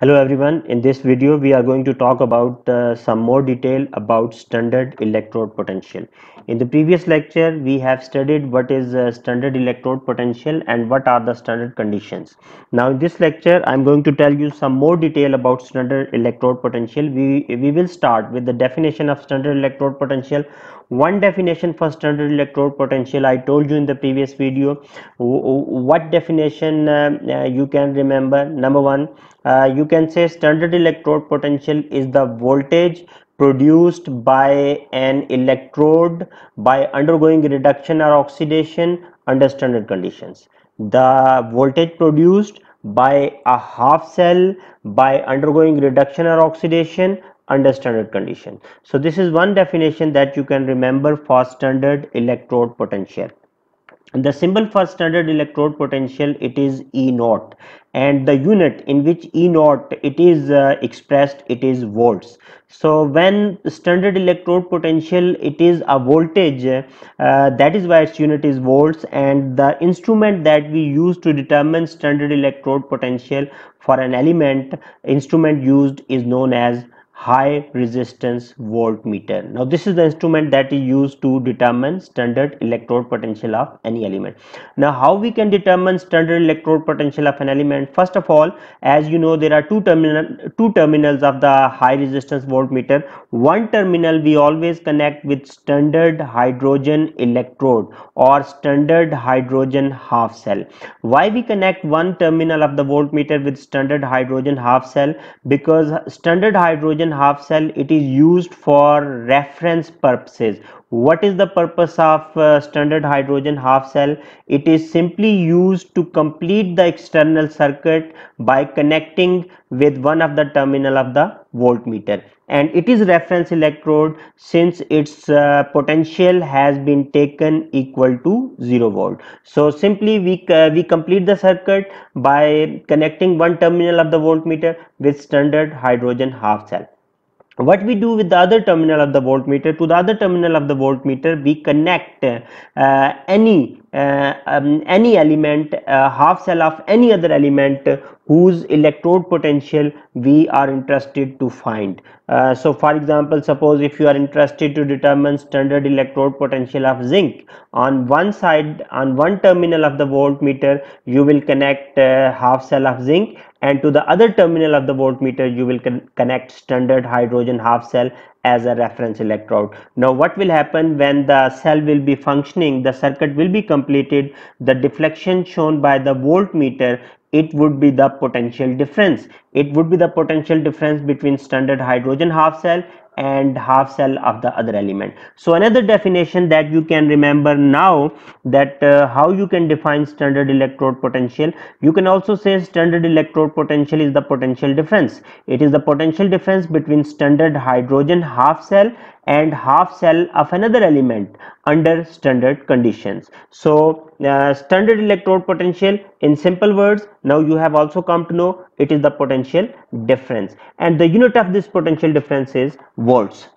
Hello everyone, in this video we are going to talk about uh, some more detail about standard electrode potential. In the previous lecture we have studied what is uh, standard electrode potential and what are the standard conditions. Now in this lecture I am going to tell you some more detail about standard electrode potential. We, we will start with the definition of standard electrode potential. One definition for standard electrode potential I told you in the previous video what definition uh, uh, you can remember. Number one, uh, you can say standard electrode potential is the voltage produced by an electrode by undergoing reduction or oxidation under standard conditions. The voltage produced by a half cell by undergoing reduction or oxidation under standard condition. So this is one definition that you can remember for standard electrode potential the symbol for standard electrode potential it is E naught and the unit in which E naught it is uh, expressed it is volts so when standard electrode potential it is a voltage uh, that is why its unit is volts and the instrument that we use to determine standard electrode potential for an element instrument used is known as high resistance voltmeter now this is the instrument that is used to determine standard electrode potential of any element now how we can determine standard electrode potential of an element first of all as you know there are two terminal two terminals of the high resistance voltmeter one terminal we always connect with standard hydrogen electrode or standard hydrogen half cell why we connect one terminal of the voltmeter with standard hydrogen half cell because standard hydrogen and half cell it is used for reference purposes what is the purpose of uh, standard hydrogen half cell it is simply used to complete the external circuit by connecting with one of the terminal of the voltmeter and it is reference electrode since its uh, potential has been taken equal to 0 volt so simply we uh, we complete the circuit by connecting one terminal of the voltmeter with standard hydrogen half cell what we do with the other terminal of the voltmeter to the other terminal of the voltmeter we connect uh, any uh, um, any element uh, half cell of any other element whose electrode potential we are interested to find uh, so for example suppose if you are interested to determine standard electrode potential of zinc on one side on one terminal of the voltmeter you will connect uh, half cell of zinc and to the other terminal of the voltmeter you will con connect standard hydrogen half cell as a reference electrode. Now what will happen when the cell will be functioning, the circuit will be completed, the deflection shown by the voltmeter it would be the potential difference. It would be the potential difference between standard hydrogen half cell and half cell of the other element so another definition that you can remember now that uh, how you can define standard electrode potential you can also say standard electrode potential is the potential difference it is the potential difference between standard hydrogen half cell and half cell of another element under standard conditions. So uh, standard electrode potential in simple words now you have also come to know it is the potential difference and the unit of this potential difference is volts.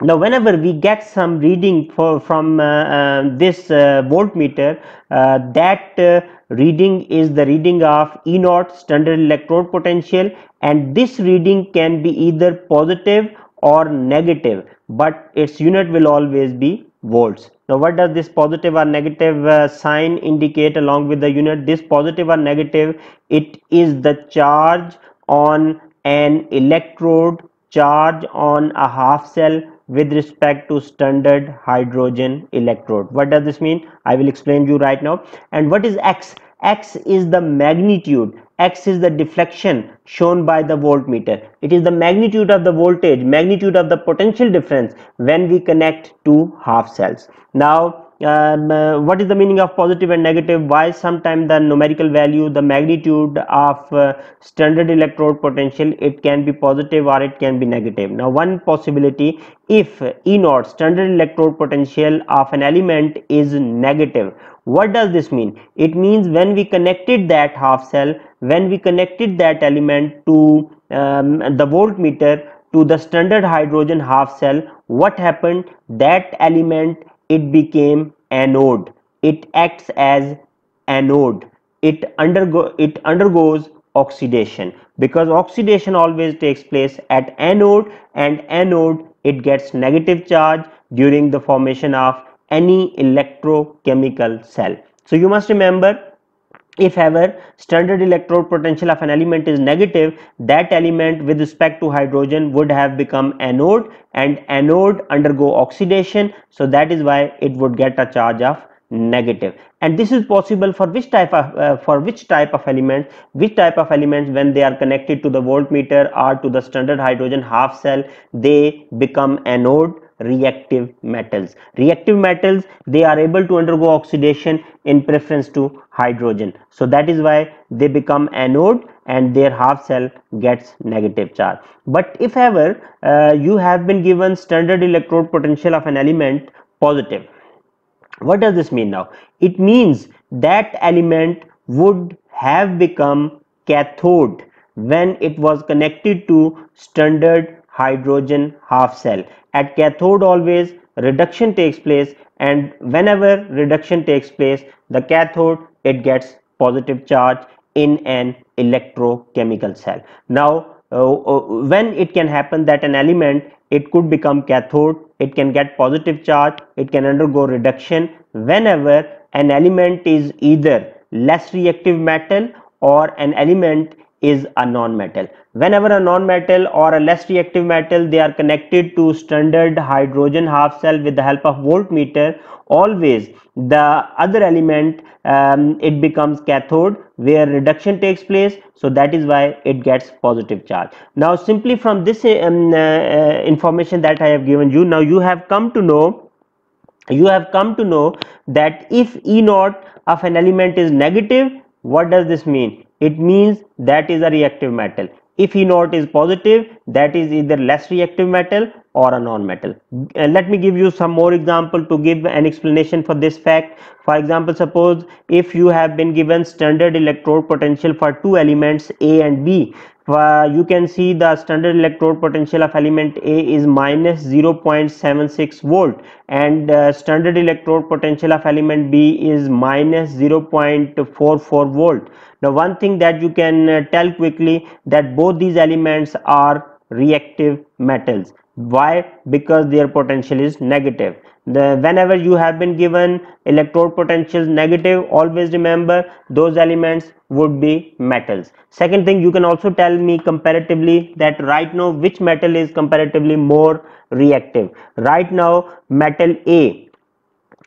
Now whenever we get some reading for, from uh, um, uh, this voltmeter uh, that uh, reading is the reading of E naught standard electrode potential and this reading can be either positive or negative but its unit will always be volts. Now what does this positive or negative uh, sign indicate along with the unit? This positive or negative, it is the charge on an electrode, charge on a half cell with respect to standard hydrogen electrode. What does this mean? I will explain you right now. And what is X? X is the magnitude x is the deflection shown by the voltmeter. It is the magnitude of the voltage, magnitude of the potential difference when we connect two half cells. Now, um, uh, what is the meaning of positive and negative? Why sometimes the numerical value, the magnitude of uh, standard electrode potential, it can be positive or it can be negative. Now, one possibility if E naught standard electrode potential of an element is negative, what does this mean? It means when we connected that half cell, when we connected that element to um, the voltmeter to the standard hydrogen half cell what happened that element it became anode it acts as anode it undergo it undergoes oxidation because oxidation always takes place at anode and anode it gets negative charge during the formation of any electrochemical cell so you must remember if ever standard electrode potential of an element is negative that element with respect to hydrogen would have become anode and anode undergo oxidation so that is why it would get a charge of negative and this is possible for which type of uh, for which type of elements which type of elements when they are connected to the voltmeter or to the standard hydrogen half cell they become anode reactive metals reactive metals they are able to undergo oxidation in preference to hydrogen so that is why they become anode and their half cell gets negative charge but if ever uh, you have been given standard electrode potential of an element positive what does this mean now it means that element would have become cathode when it was connected to standard hydrogen half cell at cathode always reduction takes place and whenever reduction takes place the cathode it gets positive charge in an electrochemical cell now uh, uh, when it can happen that an element it could become cathode it can get positive charge it can undergo reduction whenever an element is either less reactive metal or an element is a non-metal whenever a non-metal or a less reactive metal they are connected to standard hydrogen half cell with the help of voltmeter always the other element um, it becomes cathode where reduction takes place so that is why it gets positive charge now simply from this um, uh, uh information that i have given you now you have come to know you have come to know that if e naught of an element is negative what does this mean it means that is a reactive metal if e naught is positive that is either less reactive metal or a non-metal. let me give you some more example to give an explanation for this fact. For example, suppose if you have been given standard electrode potential for two elements A and B, uh, you can see the standard electrode potential of element A is minus 0.76 volt and uh, standard electrode potential of element B is minus 0.44 volt. Now one thing that you can uh, tell quickly that both these elements are reactive metals why because their potential is negative the whenever you have been given electrode potentials negative always remember those elements would be metals second thing you can also tell me comparatively that right now which metal is comparatively more reactive right now metal a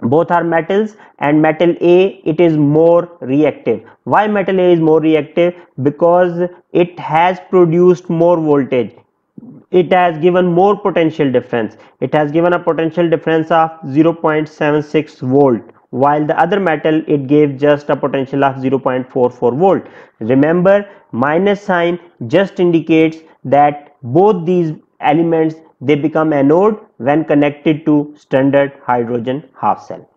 both are metals and metal a it is more reactive why metal a is more reactive because it has produced more voltage it has given more potential difference it has given a potential difference of 0.76 volt while the other metal it gave just a potential of 0.44 volt remember minus sign just indicates that both these elements they become anode when connected to standard hydrogen half cell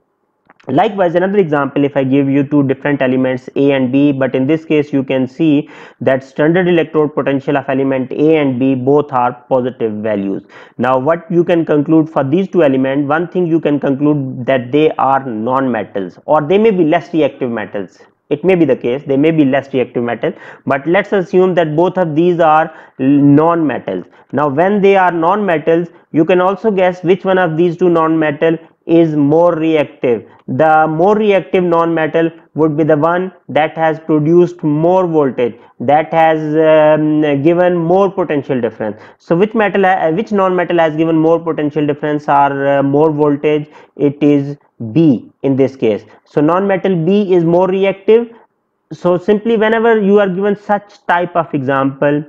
likewise another example if i give you two different elements a and b but in this case you can see that standard electrode potential of element a and b both are positive values now what you can conclude for these two elements one thing you can conclude that they are non-metals or they may be less reactive metals it may be the case they may be less reactive metal but let's assume that both of these are non-metals now when they are non-metals you can also guess which one of these two non-metal is more reactive the more reactive non-metal would be the one that has produced more voltage that has um, given more potential difference so which metal uh, which non-metal has given more potential difference or uh, more voltage it is b in this case so non-metal b is more reactive so simply whenever you are given such type of example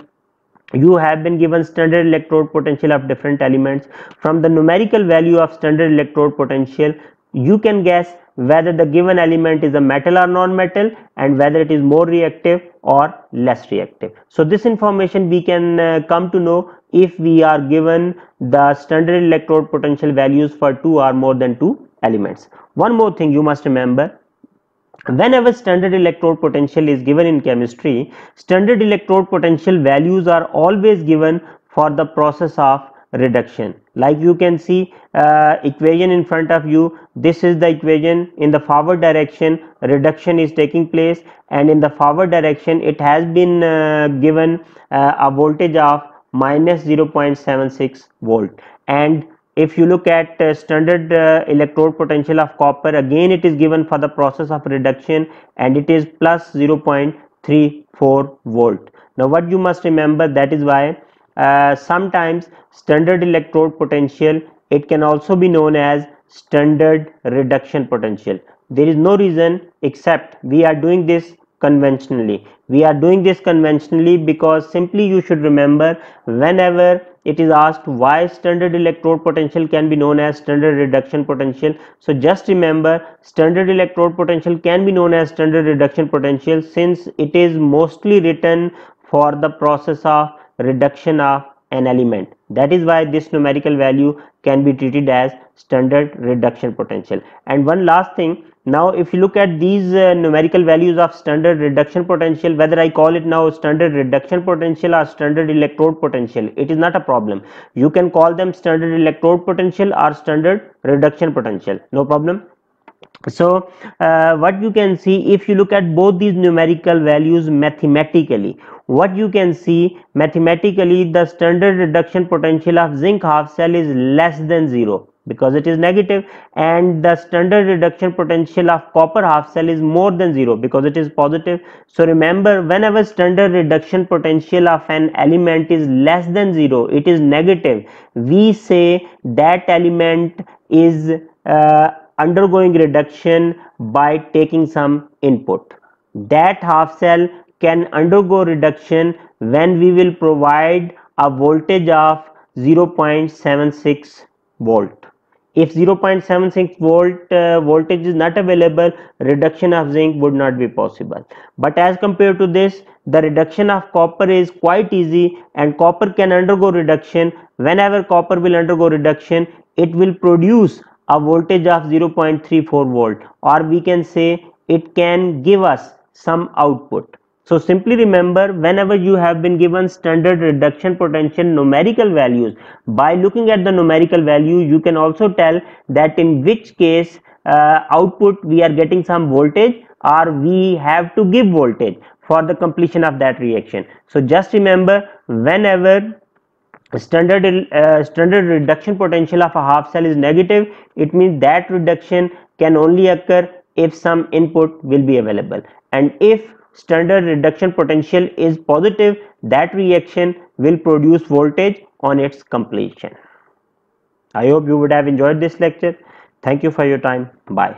you have been given standard electrode potential of different elements from the numerical value of standard electrode potential you can guess whether the given element is a metal or non-metal and whether it is more reactive or less reactive so this information we can uh, come to know if we are given the standard electrode potential values for two or more than two elements one more thing you must remember Whenever standard electrode potential is given in chemistry, standard electrode potential values are always given for the process of reduction. Like you can see uh, equation in front of you, this is the equation in the forward direction reduction is taking place and in the forward direction it has been uh, given uh, a voltage of minus 0.76 volt and if you look at uh, standard uh, electrode potential of copper again it is given for the process of reduction and it is plus 0.34 volt now what you must remember that is why uh, sometimes standard electrode potential it can also be known as standard reduction potential there is no reason except we are doing this conventionally we are doing this conventionally because simply you should remember whenever it is asked why standard electrode potential can be known as standard reduction potential so just remember standard electrode potential can be known as standard reduction potential since it is mostly written for the process of reduction of an element that is why this numerical value can be treated as standard reduction potential and one last thing now if you look at these uh, numerical values of standard reduction potential whether i call it now standard reduction potential or standard electrode potential it is not a problem you can call them standard electrode potential or standard reduction potential no problem so uh, what you can see if you look at both these numerical values mathematically what you can see mathematically the standard reduction potential of zinc half cell is less than zero because it is negative and the standard reduction potential of copper half cell is more than zero because it is positive so remember whenever standard reduction potential of an element is less than zero it is negative we say that element is uh, undergoing reduction by taking some input that half cell can undergo reduction when we will provide a voltage of 0.76 volt if 0.76 volt uh, voltage is not available reduction of zinc would not be possible but as compared to this the reduction of copper is quite easy and copper can undergo reduction whenever copper will undergo reduction it will produce a voltage of 0.34 volt or we can say it can give us some output so simply remember whenever you have been given standard reduction potential numerical values by looking at the numerical value you can also tell that in which case uh, output we are getting some voltage or we have to give voltage for the completion of that reaction. So just remember whenever standard uh, standard reduction potential of a half cell is negative it means that reduction can only occur if some input will be available and if standard reduction potential is positive, that reaction will produce voltage on its completion. I hope you would have enjoyed this lecture. Thank you for your time. Bye.